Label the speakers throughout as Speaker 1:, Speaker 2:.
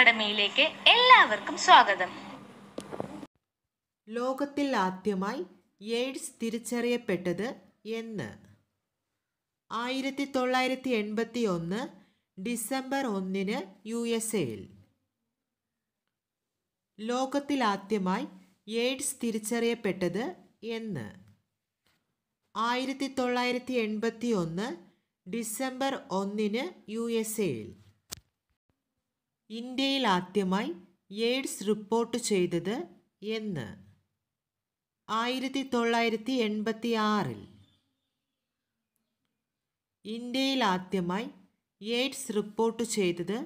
Speaker 1: അക്കാഡമിയിലേക്ക് എല്ലാവർക്കും സ്വാഗതം ലോകത്തിൽ ആദ്യമായി എയ്ഡ്സ് തിരിച്ചറിയപ്പെട്ടത് എന്ന് ആയിരത്തി തൊള്ളായിരത്തി എൺപത്തി ഒന്ന് ഡിസംബർ ഒന്നിന് യു എസ് എയിൽ ലോകത്തിൽ ആദ്യമായി എയ്ഡ്സ് തിരിച്ചറിയപ്പെട്ടത് എന്ന് ആയിരത്തി തൊള്ളായിരത്തി എൺപത്തി ഒന്ന് ഡിസംബർ ഒന്നിന് യു എസ് എയിൽ ഇന്ത്യയിൽ ആദ്യമായി എയ്ഡ്സ് റിപ്പോർട്ട് ചെയ്തത് എന്ന് ആയിരത്തി തൊള്ളായിരത്തി എൺപത്തി ആറിൽ ഇന്ത്യയിൽ ആദ്യമായി എയ്ഡ്സ് റിപ്പോർട്ട് ചെയ്തത്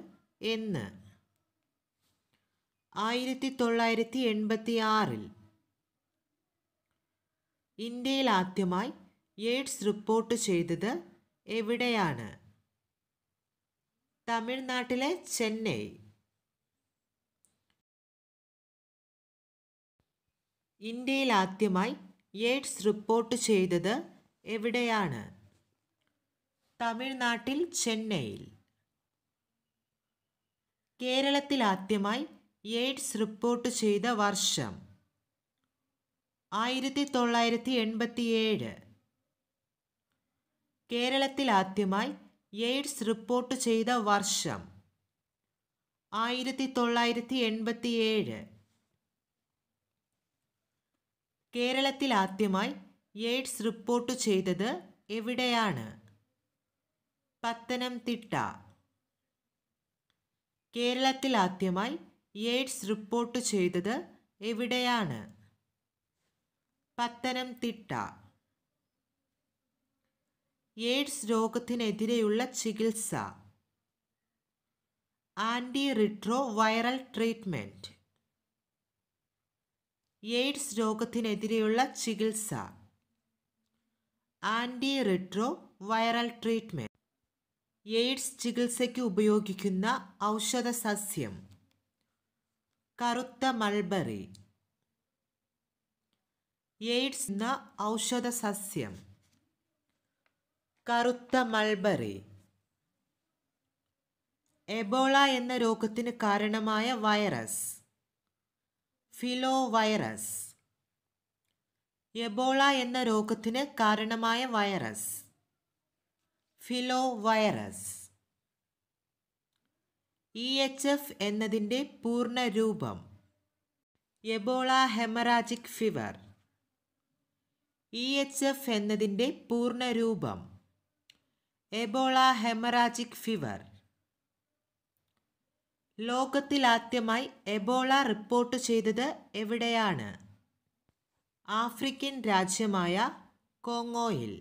Speaker 1: എന്ന് ആയിരത്തി തൊള്ളായിരത്തി എൺപത്തി ആറിൽ ഇന്ത്യയിൽ ആദ്യമായി എയ്ഡ്സ് റിപ്പോർട്ട് ചെയ്തത് എവിടെയാണ് തമിഴ്നാട്ടിലെ ചെന്നൈ ഇന്ത്യയിൽ ആദ്യമായി എയ്ഡ്സ് റിപ്പോർട്ട് ചെയ്തത് എവിടെയാണ് തമിഴ്നാട്ടിൽ ചെന്നൈയിൽ കേരളത്തിൽ ആദ്യമായി എയ്ഡ്സ് റിപ്പോർട്ട് ചെയ്ത വർഷം ആയിരത്തി തൊള്ളായിരത്തി എൺപത്തിയേഴ് കേരളത്തിൽ ആദ്യമായി എയ്ഡ്സ് റിപ്പോർട്ട് ചെയ്ത വർഷം ആയിരത്തി തൊള്ളായിരത്തി എൺപത്തിയേഴ് കേരളത്തിൽ ആദ്യമായി എയ്ഡ്സ് റിപ്പോർട്ട് ചെയ്തത് എവിടെയാണ് പത്തനംതിട്ട കേരളത്തിൽ ആദ്യമായി എയ്ഡ്സ് റിപ്പോർട്ട് ചെയ്തത് എവിടെയാണ് പത്തനംതിട്ട എയ്ഡ്സ് രോഗത്തിനെതിരെയുള്ള ചികിത്സ antiretroviral treatment AIDS രോഗത്തിനെതിരെയുള്ള ചികിത്സ antiretroviral treatment AIDS ചികിത്സയ്ക്ക് ഉപയോഗിക്കുന്ന ഔഷധ സസ്യം കറുത്ത മൾബറി എയ്ഡ്സ് എന്ന ഔഷധ സസ്യം കറുത്ത മൾബറി എബോള എന്ന രോഗത്തിന് കാരണമായ വൈറസ് ഫിലോ വൈറസ് എബോള എന്ന രോഗത്തിന് കാരണമായ virus filovirus E H F എന്നതിൻ്റെ രൂപം Ebola haemorrhagic fever E H F എന്നതിൻ്റെ രൂപം എബോള ഹെമറാജിക് ഫീവർ ലോകത്തിലാദ്യമായി എബോള റിപ്പോർട്ട് ചെയ്തത് എവിടെയാണ് ആഫ്രിക്കൻ രാജ്യമായ കോങ്ങോയിൽ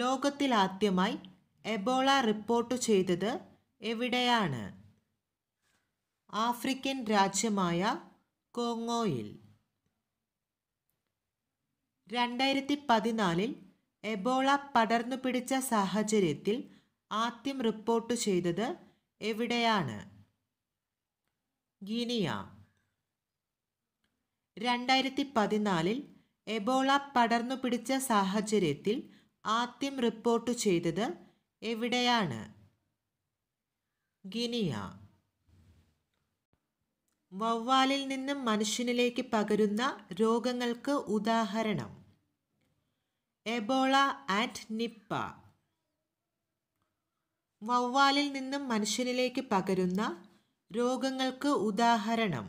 Speaker 1: ലോകത്തിലാദ്യമായി എബോള റിപ്പോർട്ട് ചെയ്തത് എവിടെയാണ് ആഫ്രിക്കൻ രാജ്യമായ കോങ്ങോയിൽ രണ്ടായിരത്തി പതിനാലിൽ എബോള പടർന്നു പിടിച്ച സാഹചര്യത്തിൽ ആദ്യം റിപ്പോർട്ട് ചെയ്തത് എവിടെയാണ് ഗിനിയ രണ്ടായിരത്തി പതിനാലിൽ എബോള പടർന്നു പിടിച്ച സാഹചര്യത്തിൽ ആദ്യം റിപ്പോർട്ട് ചെയ്തത് എവിടെയാണ് ഗിനിയ വവ്വാലിൽ നിന്നും മനുഷ്യനിലേക്ക് പകരുന്ന രോഗങ്ങൾക്ക് ഉദാഹരണം എബോള ആൻഡ് നിപ്പ വവ്വാലിൽ നിന്നും മനുഷ്യനിലേക്ക് പകരുന്ന രോഗങ്ങൾക്ക് ഉദാഹരണം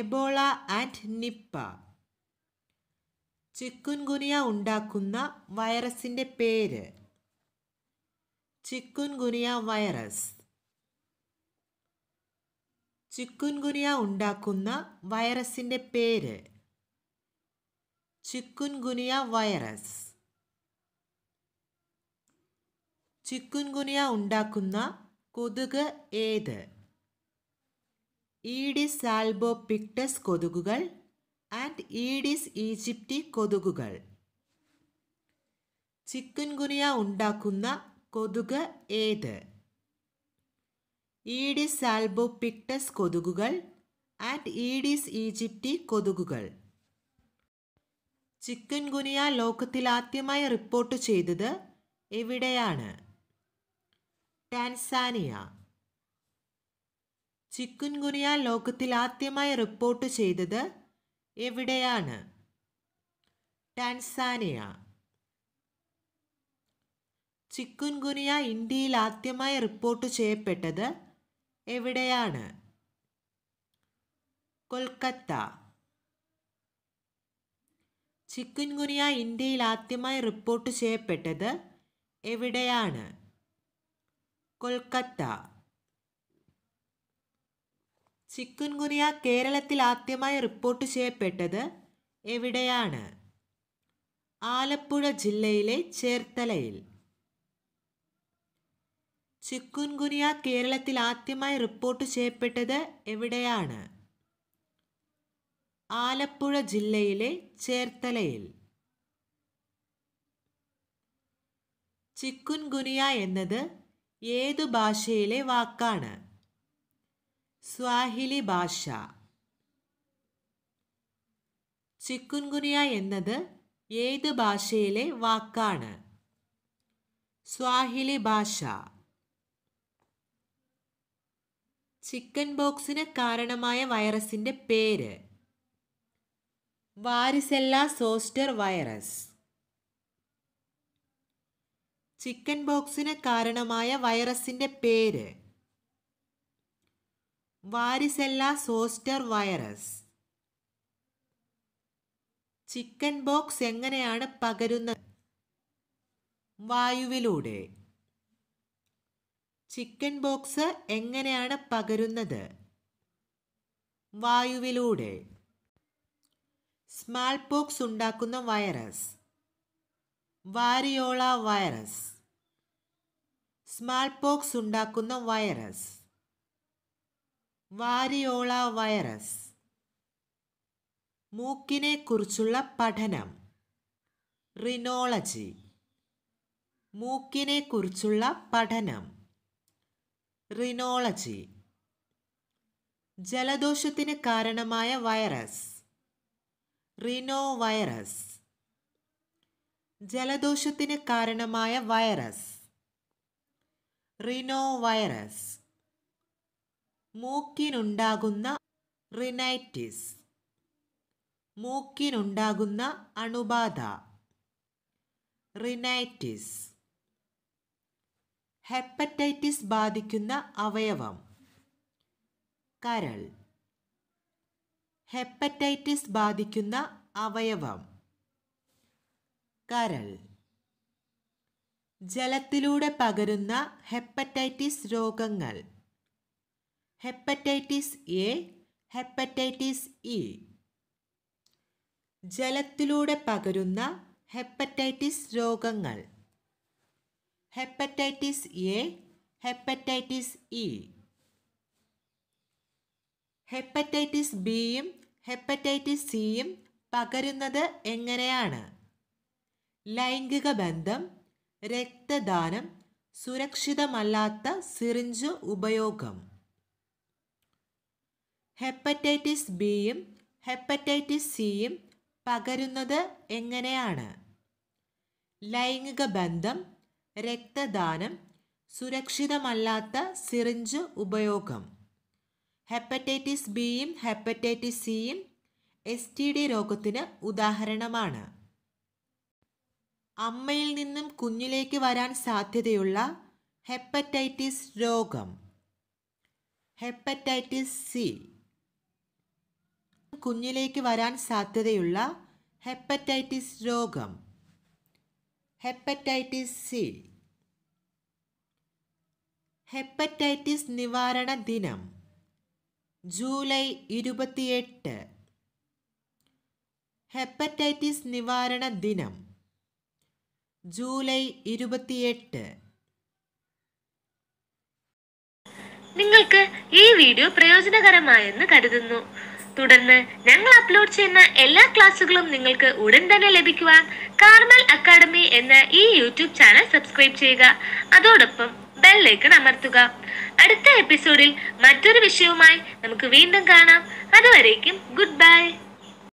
Speaker 1: എബോള ആൻഡ് നിപ്പ ചിക്കുൻഗുനിയ ഉണ്ടാക്കുന്ന വൈറസിൻ്റെ പേര് ചിക്കുൻഗുനിയ വൈറസ് ചിക്കുൻഗുനിയ ഉണ്ടാക്കുന്ന വൈറസിൻ്റെ പേര് ചിക്കുൻഗുനിയ വൈറസ് ചിക്കുൻഗുനിയ ഉണ്ടാക്കുന്ന കൊതുക് ഏത് ഈഡിസ് ആൽബോപിക്ടസ് കൊതുകുകൾ ആൻഡ് ഈഡിസ് ഈജിപ്തി കൊതുകുകൾ ചിക്കുൻഗുനിയ ഉണ്ടാക്കുന്ന കൊതുക് ഏത് ഈഡിസ് ആൽബോപിക്ടസ് കൊതുകുകൾ ആൻഡ് ഈഡിസ് ഈജിപ്തി കൊതുകുകൾ ചിക്കൻ ഗുനിയ ലോകത്തിൽ ആദ്യമായി റിപ്പോർട്ട് ചെയ്തത് എവിടെയാണ് ടാൻസാനിയ ചിക്കുൻ ഗുനിയ ലോകത്തിൽ ആദ്യമായി റിപ്പോർട്ട് ചെയ്തത് എവിടെയാണ് ടാൻസാനിയ ചിക്കുൻ ഗുനിയ ഇന്ത്യയിൽ ആദ്യമായി റിപ്പോർട്ട് ചെയ്യപ്പെട്ടത് എവിടെയാണ് കൊൽക്കത്ത ചിക്കുൻഗുനിയ ഇന്ത്യയിൽ ആദ്യമായി റിപ്പോർട്ട് ചെയ്യപ്പെട്ടത് എവിടെയാണ് കൊൽക്കത്ത ചിക്കുൻഗുനിയ കേരളത്തിൽ ആദ്യമായി റിപ്പോർട്ട് ചെയ്യപ്പെട്ടത് എവിടെയാണ് ആലപ്പുഴ ജില്ലയിലെ ചേർത്തലയിൽ ചിക്കുൻഗുനിയ കേരളത്തിൽ ആദ്യമായി റിപ്പോർട്ട് ചെയ്യപ്പെട്ടത് എവിടെയാണ് ആലപ്പുഴ ജില്ലയിലെ ചേർത്തലയിൽ ചിക്കുൻഗുനിയ എന്നത് ഏതു ഭാഷയിലെ വാക്കാണ് സ്വാഹിലി ഭാഷ ചിക്കുൻഗുനിയ എന്നത് ഏത് ഭാഷയിലെ വാക്കാണ് സ്വാഹിലി ഭാഷ ചിക്കൻ ബോക്സിന് കാരണമായ വൈറസിന്റെ പേര് വാരിസെല്ല സോസ്റ്റർ വൈറസ് ചിക്കൻ ബോക്സിന് കാരണമായ വൈറസിൻ്റെ പേര് varicella zoster virus chickenpox എങ്ങനെയാണ് പകരുന്നത് വായുവിലൂടെ ചിക്കൻ ബോക്സ് എങ്ങനെയാണ് പകരുന്നത് വായുവിലൂടെ സ്മാൾ പോക്സ് ഉണ്ടാക്കുന്ന virus variola virus smallpox ഉണ്ടാക്കുന്ന വൈറസ് വാരിയോള വൈറസ് മൂക്കിനെ കുറിച്ചുള്ള പഠനം റിനോളജി മൂക്കിനെ കുറിച്ചുള്ള പഠനം റിനോളജി ജലദോഷത്തിന് കാരണമായ വൈറസ് വൈറസ് ജലദോഷത്തിന് കാരണമായ വൈറസ് വൈറസ് മൂക്കിനുണ്ടാകുന്ന റിനൈറ്റിസ് മൂക്കിനുണ്ടാകുന്ന അണുബാധ റിനൈറ്റിസ് ഹെപ്പറ്റൈറ്റിസ് ബാധിക്കുന്ന അവയവം കരൾ ഹെപ്പറ്റൈറ്റിസ് ബാധിക്കുന്ന അവയവം കരൾ ജലത്തിലൂടെ പകരുന്ന ഹെപ്പറ്റൈറ്റിസ് രോഗങ്ങൾ ഹെപ്പറ്റൈറ്റിസ് എ ഹെപ്പറ്റൈറ്റിസ് ഇ ജലത്തിലൂടെ പകരുന്ന ഹെപ്പറ്റൈറ്റിസ് രോഗങ്ങൾ hepatitis A hepatitis E hepatitis ബിയും ഹെപ്പറ്റൈറ്റിസ് സിയും പകരുന്നത് എങ്ങനെയാണ് ലൈംഗിക ബന്ധം രക്തദാനം സുരക്ഷിതമല്ലാത്ത സിറിഞ്ച് ഉപയോഗം ഹെപ്പറ്റൈറ്റിസ് ബിയും ഹെപ്പറ്റൈറ്റിസ് സിയും പകരുന്നത് എങ്ങനെയാണ് ലൈംഗിക ബന്ധം രക്തദാനം സുരക്ഷിതമല്ലാത്ത സിറിഞ്ച് ഉപയോഗം ഹെപ്പറ്റൈറ്റിസ് ബിയും ഹെപ്പറ്റൈറ്റിസ് സിയും എസ് ടി ഡി രോഗത്തിന് ഉദാഹരണമാണ് അമ്മയിൽ നിന്നും കുഞ്ഞിലേക്ക് വരാൻ സാധ്യതയുള്ള ഹെപ്പറ്റൈറ്റിസ് രോഗം ഹെപ്പറ്റൈറ്റിസ് സി കുഞ്ഞിലേക്ക് വരാൻ സാധ്യതയുള്ള ഹെപ്പറ്റൈറ്റിസ് രോഗം ഹെപ്പറ്റൈറ്റിസ് സി ഹെപ്പറ്റൈറ്റിസ് നിവാരണ ദിനം ജൂലൈ ഇരുപത്തിയെട്ട് ഹെപ്പറ്റൈറ്റിസ് നിവാരണ ദിനം ജൂലൈ ഇരുപത്തിയെട്ട് നിങ്ങൾക്ക് ഈ വീഡിയോ പ്രയോജനകരമായെന്ന് കരുതുന്നു തുടർന്ന് ഞങ്ങൾ അപ്ലോഡ് ചെയ്യുന്ന എല്ലാ ക്ലാസ്സുകളും നിങ്ങൾക്ക് ഉടൻ തന്നെ ലഭിക്കുവാൻ കാർമൽ അക്കാഡമി എന്ന ഈ യൂട്യൂബ് ചാനൽ സബ്സ്ക്രൈബ് ചെയ്യുക അതോടൊപ്പം ബെല്ലൈക്കൺ അമർത്തുക അടുത്ത എപ്പിസോഡിൽ മറ്റൊരു വിഷയവുമായി നമുക്ക് വീണ്ടും കാണാം അതുവരേക്കും ഗുഡ് ബൈ